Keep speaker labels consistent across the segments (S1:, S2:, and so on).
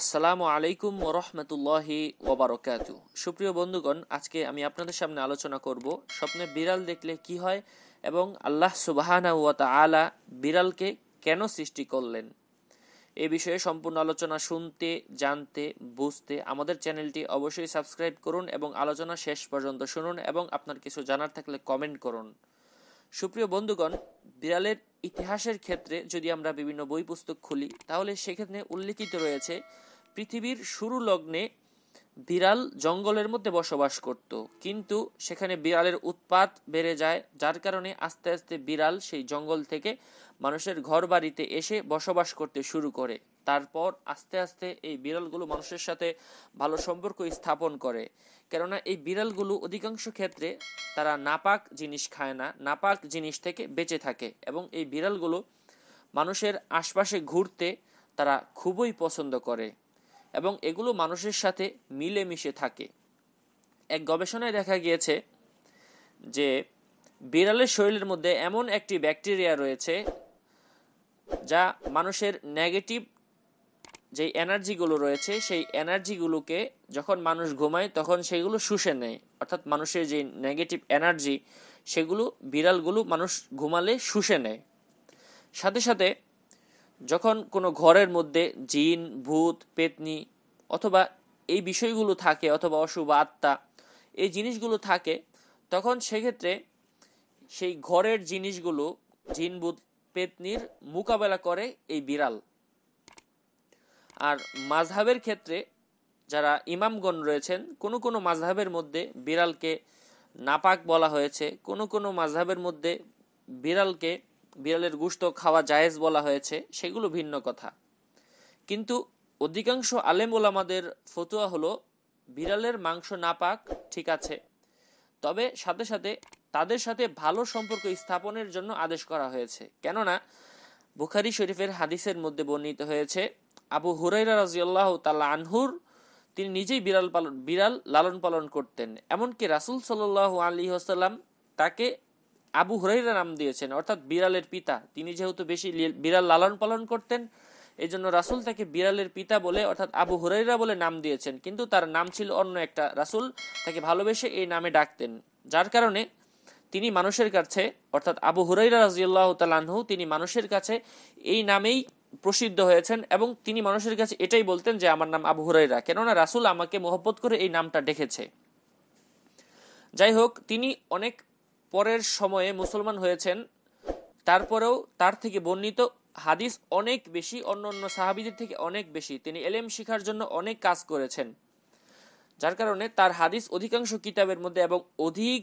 S1: আসসালামু আলাইকুম ওরহমতুল্লাহি ওবরকাত সুপ্রিয় বন্ধুগণ আজকে আমি আপনাদের সামনে আলোচনা করব স্বপ্নে বিড়াল দেখলে কি হয় এবং আল্লাহ সুবাহানা ওয়া আলা বিড়ালকে কেন সৃষ্টি করলেন এ বিষয়ে সম্পূর্ণ আলোচনা শুনতে জানতে বুঝতে আমাদের চ্যানেলটি অবশ্যই সাবস্ক্রাইব করুন এবং আলোচনা শেষ পর্যন্ত শুনুন এবং আপনার কিছু জানার থাকলে কমেন্ট করুন সুপ্রিয় বন্ধুগণ বিড়ালের ইতিহাসের ক্ষেত্রে যদি আমরা বিভিন্ন বই পুস্তক খুলি তাহলে সেক্ষেত্রে উল্লেখিত রয়েছে পৃথিবীর শুরু লগ্নে বিড়াল জঙ্গলের মধ্যে বসবাস করত কিন্তু সেখানে বিড়ালের উৎপাত বেড়ে যায় যার কারণে আস্তে আস্তে বিড়াল সেই জঙ্গল থেকে মানুষের ঘর বাড়িতে এসে বসবাস করতে শুরু করে তারপর আস্তে আস্তে এই বিড়ালগুলো মানুষের সাথে ভালো সম্পর্ক স্থাপন করে কেননা এই বিড়ালগুলো অধিকাংশ ক্ষেত্রে তারা নাপাক জিনিস খায় না নাপাক জিনিস থেকে বেঁচে থাকে এবং এই বিড়ালগুলো মানুষের আশপাশে ঘুরতে তারা খুবই পছন্দ করে এবং এগুলো মানুষের সাথে মিলেমিশে থাকে এক গবেষণায় দেখা গিয়েছে যে বিড়ালের শরীরের মধ্যে এমন একটি ব্যাকটেরিয়া রয়েছে যা মানুষের নেগেটিভ যে এনার্জিগুলো রয়েছে সেই এনার্জিগুলোকে যখন মানুষ ঘুমায় তখন সেগুলো শুষে নেয় অর্থাৎ মানুষের যে নেগেটিভ এনার্জি সেগুলো বিড়ালগুলো মানুষ ঘুমালে শুষে নেয় সাথে সাথে যখন কোনো ঘরের মধ্যে জিন ভূত পেতনি অথবা এই বিষয়গুলো থাকে অথবা অশুভ আত্মা এই জিনিসগুলো থাকে তখন সেক্ষেত্রে সেই ঘরের জিনিসগুলো জিন ভূত পেতনির মোকাবেলা করে এই বিড়াল আর মাঝহাবের ক্ষেত্রে যারা ইমামগণ রয়েছেন কোনো কোনো মাঝহাবের মধ্যে বিড়ালকে নাপাক বলা হয়েছে কোনো কোনো মাঝহাবের মধ্যে বিড়ালকে বিড়ালের গুস্ত খাওয়া জায়েজ বলা হয়েছে সেগুলো ভিন্ন কথা কিন্তু অধিকাংশ আলেম ওলামাদের ফতুয়া হলো বিড়ালের মাংস নাপাক ঠিক আছে তবে সাথে সাথে তাদের সাথে ভালো সম্পর্ক স্থাপনের জন্য আদেশ করা হয়েছে কেননা বুখারি শরীফের হাদিসের মধ্যে বর্ণিত হয়েছে আবু হুরাইরা রাজিউল্লাহ তাল্লা আনহুর তিনি নিজেই বিড়াল পালন বিড়াল লালন পালন করতেন এমনকি রাসুল সাল্লাহ আলী আসাল্লাম তাকে আবু হুরাইরা নাম দিয়েছেন অর্থাৎ বিড়ালের পিতা তিনি যেহেতু বেশি বিড়াল লালন পালন করতেন এই জন্য রাসুল তাকে বিড়ালের পিতা বলে অর্থাৎ আবু হুরাইরা বলে নাম দিয়েছেন কিন্তু তার নাম ছিল অন্য একটা রাসুল তাকে ভালোবেসে এই নামে ডাকতেন যার কারণে তিনি মানুষের কাছে অর্থাৎ আবু হুরাইরা রাজিউল্লাহ তালাহু তিনি মানুষের কাছে এই নামেই প্রসিদ্ধ হয়েছেন এবং তিনি মানুষের কাছে এটাই বলতেন যে আমার নাম আবু হুরাইরা কেননা রাসুল আমাকে মোহব্বত করে এই নামটা ডেকেছে যাই হোক তিনি অনেক পরের সময়ে মুসলমান হয়েছেন তারপরেও তার থেকে বর্ণিত হাদিস অনেক বেশি অন্য অন্য সাহাবিদের থেকে অনেক বেশি তিনি এলেম শিখার জন্য অনেক কাজ করেছেন যার কারণে তার হাদিস অধিকাংশ কিতাবের মধ্যে এবং অধিক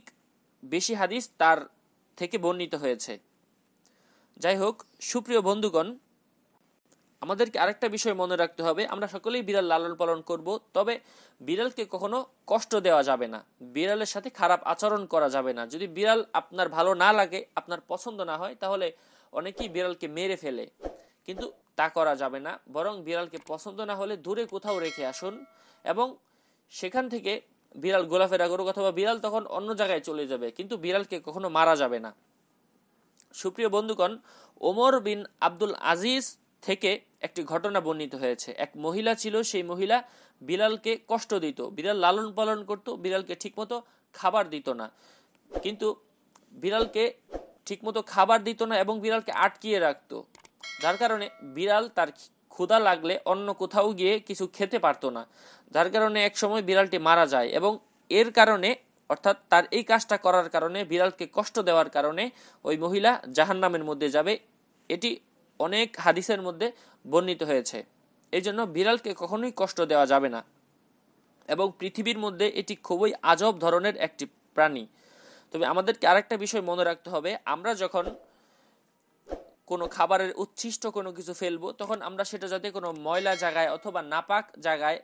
S1: বেশি হাদিস তার থেকে বর্ণিত হয়েছে যাই হোক সুপ্রিয় বন্ধুগণ আমাদেরকে আরেকটা বিষয় মনে রাখতে হবে আমরা সকলেই বিড়াল লালন পালন করব তবে বিড়ালকে কখনো কষ্ট দেওয়া যাবে না বিড়ালের সাথে খারাপ আচরণ করা যাবে না যদি বিড়াল আপনার ভালো না লাগে আপনার পছন্দ না হয় তাহলে অনেকেই বিড়ালকে মেরে ফেলে কিন্তু তা করা যাবে না বরং বিড়ালকে পছন্দ না হলে দূরে কোথাও রেখে আসুন এবং সেখান থেকে বিড়াল গোলাফেরা করুক অথবা বিড়াল তখন অন্য জায়গায় চলে যাবে কিন্তু বিড়ালকে কখনো মারা যাবে না সুপ্রিয় বন্ধুগণ ওমর বিন আব্দুল আজিজ থেকে একটি ঘটনা বর্ণিত হয়েছে এক মহিলা ছিল সেই মহিলা বিড়ালকে কষ্ট দিত বিড়াল লালন পালন করত বিড়ালকে ঠিকমতো খাবার দিত না কিন্তু বিড়ালকে ঠিকমতো খাবার দিত না এবং বিড়ালকে আটকিয়ে রাখতো যার কারণে বিড়াল তার ক্ষুধা লাগলে অন্য কোথাও গিয়ে কিছু খেতে পারতো না যার কারণে একসময় বিড়ালটি মারা যায় এবং এর কারণে অর্থাৎ তার এই কাজটা করার কারণে বিড়ালকে কষ্ট দেওয়ার কারণে ওই মহিলা জাহান্নামের মধ্যে যাবে এটি অনেক হাদিসের মধ্যে বর্ণিত হয়েছে এই জন্য বিড়ালকে কখনোই কষ্ট দেওয়া যাবে না এবং পৃথিবীর মধ্যে এটি খুবই আজব ধরনের একটি প্রাণী তবে আমাদেরকে আরেকটা বিষয় মনে রাখতে হবে আমরা যখন কোনো খাবারের উচ্ছিষ্ট কোনো কিছু ফেলবো তখন আমরা সেটা যাতে কোনো ময়লা জায়গায় অথবা নাপাক জায়গায়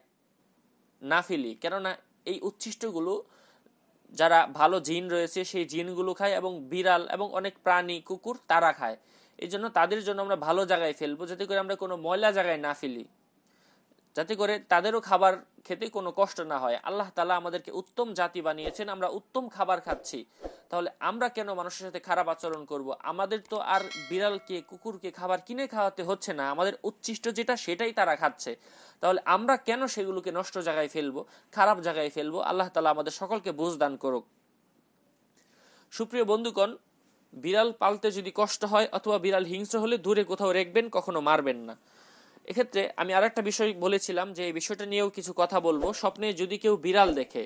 S1: না ফেলি কেননা এই উচ্ছিষ্টগুলো যারা ভালো জিন রয়েছে সেই জিনগুলো খায় এবং বিড়াল এবং অনেক প্রাণী কুকুর তারা খায় এই জন্য তাদের জন্য আমরা ভালো জায়গায় ফেলবো যাতে করে আমরা কোনো ময়লা জায়গায় না ফেলি যাতে করে তাদেরও খাবার খেতে কোনো কষ্ট না হয় আল্লাহ তালা আমাদেরকে উত্তম জাতি বানিয়েছেন আমরা উত্তম খাবার খাচ্ছি তাহলে আমরা কেন মানুষের সাথে খারাপ আচরণ করব। আমাদের তো আর বিড়ালকে কুকুরকে খাবার কিনে খাওয়াতে হচ্ছে না আমাদের উচ্ছিষ্ট যেটা সেটাই তারা খাচ্ছে তাহলে আমরা কেন সেগুলোকে নষ্ট জায়গায় ফেলবো খারাপ জায়গায় ফেলবো আল্লাহ তালা আমাদের সকলকে বুঝ দান করুক সুপ্রিয় বন্ধুকন বিড়াল পালতে যদি কষ্ট হয় অথবা বিড়াল হিংস্র হলে দূরে কোথাও রেখবেন কখনো মারবেন না এক্ষেত্রে আমি আর একটা বিষয় বলেছিলাম যে এই বিষয়টা নিয়েও কিছু কথা বলবো স্বপ্নে যদি কেউ বিড়াল দেখে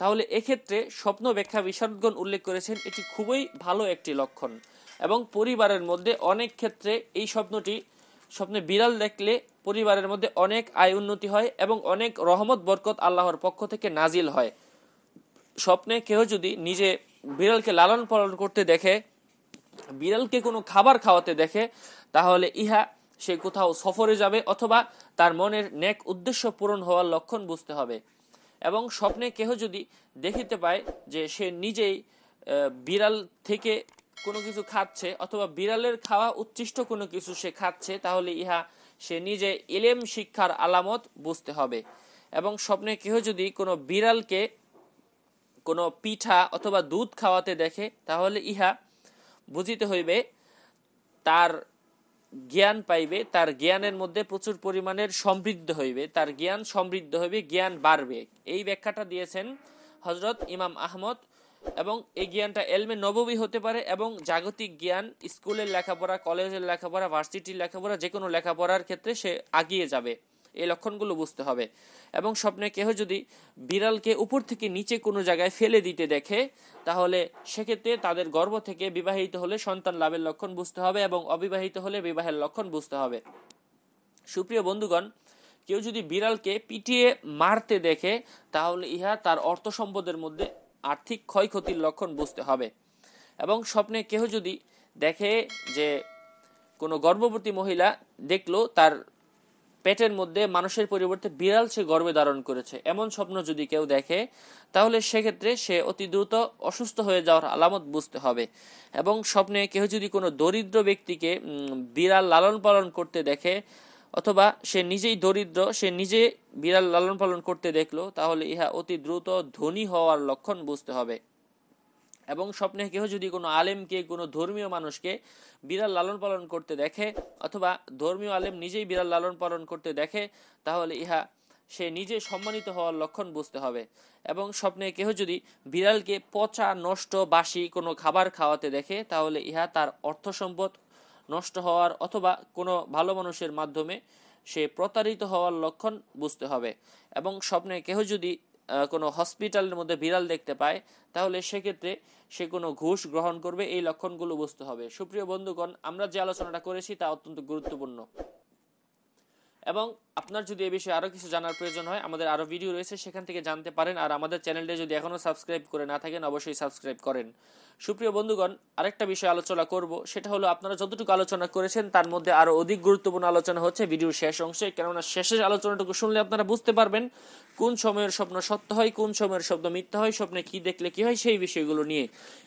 S1: তাহলে এক্ষেত্রে স্বপ্ন ব্যাখ্যা বিশারদগণ উল্লেখ করেছেন এটি খুবই ভালো একটি লক্ষণ এবং পরিবারের মধ্যে অনেক ক্ষেত্রে এই স্বপ্নটি স্বপ্নে বিড়াল দেখলে পরিবারের মধ্যে অনেক আয় উন্নতি হয় এবং অনেক রহমত বরকত আল্লাহর পক্ষ থেকে নাজিল হয় স্বপ্নে কেউ যদি নিজে বিড়ালকে লালন পালন করতে দেখে বিড়ালকে কোনো খাবার খাওয়াতে দেখে তাহলে ইহা সে কোথাও সফরে যাবে অথবা তার মনের ন্যাক উদ্দেশ্য পূরণ হওয়ার লক্ষণ বুঝতে হবে এবং স্বপ্নে কেহ যদি দেখিতে পায় যে সে নিজেই বিড়াল থেকে কোনো কিছু খাচ্ছে অথবা বিড়ালের খাওয়া উচ্ছিষ্ট কোনো কিছু সে খাচ্ছে তাহলে ইহা সে নিজে ইলেম শিক্ষার আলামত বুঝতে হবে এবং স্বপ্নে কেহ যদি কোনো বিড়ালকে কোনো পিঠা অথবা দুধ খাওয়াতে দেখে তাহলে ইহা বুঝিতে হইবে তার জ্ঞান পাইবে তার জ্ঞানের মধ্যে প্রচুর পরিমাণের সমৃদ্ধ হইবে তার জ্ঞান সমৃদ্ধ হইবে জ্ঞান বাড়বে এই ব্যাখ্যাটা দিয়েছেন হজরত ইমাম আহমদ এবং এই জ্ঞানটা এলমে নববী হতে পারে এবং জাগতিক জ্ঞান স্কুলের লেখাপড়া কলেজের লেখাপড়া ভার্সিটির লেখাপড়া যে কোনো লেখাপড়ার ক্ষেত্রে সে আগিয়ে যাবে এই লক্ষণগুলো বুঝতে হবে এবং স্বপ্নে কেহ যদি বিড়ালকে উপর থেকে নিচে কোনো জায়গায় ফেলে দিতে দেখে তাহলে সেক্ষেত্রে তাদের গর্ভ থেকে বিবাহিত হলে সন্তান লাভের লক্ষণ বুঝতে হবে এবং অবিবাহিত হলে বিবাহের লক্ষণ বুঝতে হবে সুপ্রিয় বন্ধুগণ কেউ যদি বিড়ালকে পিটিয়ে মারতে দেখে তাহলে ইহা তার অর্থ সম্পদের মধ্যে আর্থিক ক্ষয়ক্ষতির লক্ষণ বুঝতে হবে এবং স্বপ্নে কেহ যদি দেখে যে কোনো গর্ভবতী মহিলা দেখলো তার পেটের মধ্যে মানুষের পরিবর্তে বিড়াল সে গর্বে ধারণ করেছে এমন স্বপ্ন যদি কেউ দেখে তাহলে সেক্ষেত্রে সে অতি দ্রুত অসুস্থ হয়ে যাওয়ার আলামত বুঝতে হবে এবং স্বপ্নে কেউ যদি কোনো দরিদ্র ব্যক্তিকে বিড়াল লালন পালন করতে দেখে অথবা সে নিজেই দরিদ্র সে নিজে বিড়াল লালন পালন করতে দেখলো তাহলে ইহা অতি দ্রুত ধনী হওয়ার লক্ষণ বুঝতে হবে এবং স্বপ্নে কেহ যদি কোনো আলেমকে কোনো ধর্মীয় মানুষকে বিড়াল লালন পালন করতে দেখে অথবা ধর্মীয় আলেম নিজেই বিড়াল লালন পালন করতে দেখে তাহলে ইহা সে নিজে সম্মানিত হওয়ার লক্ষণ বুঝতে হবে এবং স্বপ্নে কেহ যদি বিড়ালকে পচা নষ্ট বাসি কোনো খাবার খাওয়াতে দেখে তাহলে ইহা তার অর্থ সম্পদ নষ্ট হওয়ার অথবা কোনো ভালো মানুষের মাধ্যমে সে প্রতারিত হওয়ার লক্ষণ বুঝতে হবে এবং স্বপ্নে কেহ যদি কোনো হসপিটালের মধ্যে বিড়াল দেখতে পায় তাহলে সেক্ষেত্রে সে কোনো ঘুষ গ্রহণ করবে এই লক্ষণগুলো বুঝতে হবে সুপ্রিয় বন্ধুগণ আমরা যে আলোচনাটা করেছি তা অত্যন্ত গুরুত্বপূর্ণ এবং আপনার যদি এ বিষয়ে আরও কিছু জানার প্রয়োজন হয় আমাদের আরও ভিডিও রয়েছে সেখান থেকে জানতে পারেন আর আমাদের চ্যানেলটি যদি এখনও সাবস্ক্রাইব করে না থাকেন অবশ্যই সাবস্ক্রাইব করেন সুপ্রিয় বন্ধুগণ আরেকটা বিষয় আলোচনা করব সেটা হলো আপনারা যতটুকু আলোচনা করেছেন তার মধ্যে আরও অধিক গুরুত্বপূর্ণ আলোচনা হচ্ছে ভিডিওর শেষ অংশে কেননা শেষের আলোচনাটুকু শুনলে আপনারা বুঝতে পারবেন কোন সময়ের স্বপ্ন সত্য হয় কোন সময়ের স্বপ্ন মিথ্যা হয় স্বপ্নে কি দেখলে কি হয় সেই বিষয়গুলো নিয়ে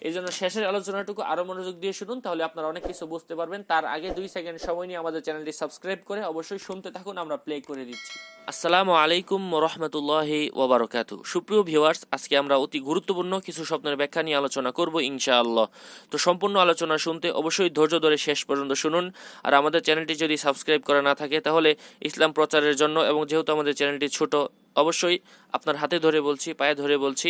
S1: এই জন্য শেষের আলোচনাটুকু আরও মনোযোগ দিয়ে শুনুন তাহলে আপনারা অনেক কিছু বুঝতে পারবেন তার আগে দুই সেকেন্ড সময় নিয়ে আমাদের চ্যানেলটি সাবস্ক্রাইব করে অবশ্যই শুনতে থাকুন আমরা প্লে করে দিচ্ছি আসসালামু আলাইকুম রহমতুল্লাহি ওবরকাত সুপ্রিয় ভিউয়ার্স আজকে আমরা অতি গুরুত্বপূর্ণ কিছু স্বপ্নের ব্যাখ্যা নিয়ে আলোচনা করব ইনশাআল্লাহ তো সম্পূর্ণ আলোচনা শুনতে অবশ্যই ধৈর্য ধরে শেষ পর্যন্ত শুনুন আর আমাদের চ্যানেলটি যদি সাবস্ক্রাইব করা না থাকে তাহলে ইসলাম প্রচারের জন্য এবং যেহেতু আমাদের চ্যানেলটি ছোট অবশ্যই আপনার হাতে ধরে বলছি পায়ে ধরে বলছি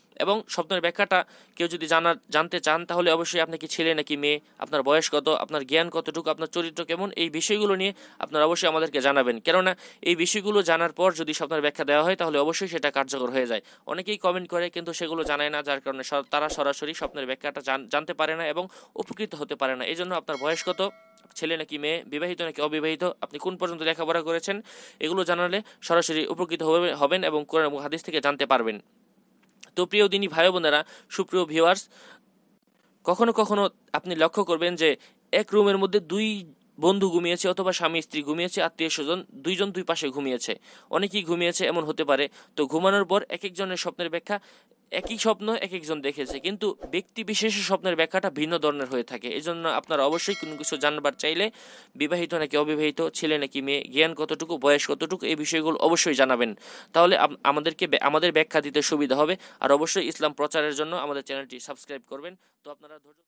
S1: এবং স্বপ্নের ব্যাখ্যাটা কেউ যদি জানার জানতে চান তাহলে অবশ্যই আপনি কি ছেলে নাকি মেয়ে আপনার বয়স কত আপনার জ্ঞান কতটুকু আপনার চরিত্র কেমন এই বিষয়গুলো নিয়ে আপনারা অবশ্যই আমাদেরকে জানাবেন কেননা এই বিষয়গুলো জানার পর যদি স্বপ্নের ব্যাখ্যা দেওয়া হয় তাহলে অবশ্যই সেটা কার্যকর হয়ে যায় অনেকেই কমেন্ট করে কিন্তু সেগুলো জানায় না যার কারণে তারা সরাসরি স্বপ্নের ব্যাখ্যাটা জানতে পারে না এবং উপকৃত হতে পারে না এই জন্য আপনার বয়স কত ছেলে নাকি মেয়ে বিবাহিত নাকি অবিবাহিত আপনি কোন পর্যন্ত লেখাপড়া করেছেন এগুলো জানালে সরাসরি উপকৃত হবেন এবং কোরআন হাদিস থেকে জানতে পারবেন তো প্রিয় দিনী ভাই বোনেরা সুপ্রিয় ভিউয়ার্স কখনো কখনো আপনি লক্ষ্য করবেন যে এক রুমের মধ্যে দুই বন্ধু ঘুমিয়েছে অথবা স্বামী স্ত্রী ঘুমিয়েছে আত্মীয় স্বজন দুইজন দুই পাশে ঘুমিয়েছে অনেকেই ঘুমিয়েছে এমন হতে পারে তো ঘুমানোর পর এক একজনের স্বপ্নের ব্যাখ্যা একই স্বপ্ন এক একজন দেখেছে কিন্তু ব্যক্তি বিশেষের স্বপ্নের ব্যাখ্যাটা ভিন্ন ধরনের হয়ে থাকে এই জন্য আপনারা অবশ্যই কোনো কিছু জানবার চাইলে বিবাহিত নাকি অবিবাহিত ছেলে নাকি মেয়ে জ্ঞান কতটুকু বয়স কতটুকু এই বিষয়গুলো অবশ্যই জানাবেন তাহলে আমাদেরকে আমাদের ব্যাখ্যা দিতে সুবিধা হবে আর অবশ্যই ইসলাম প্রচারের জন্য আমাদের চ্যানেলটি সাবস্ক্রাইব করবেন তো আপনারা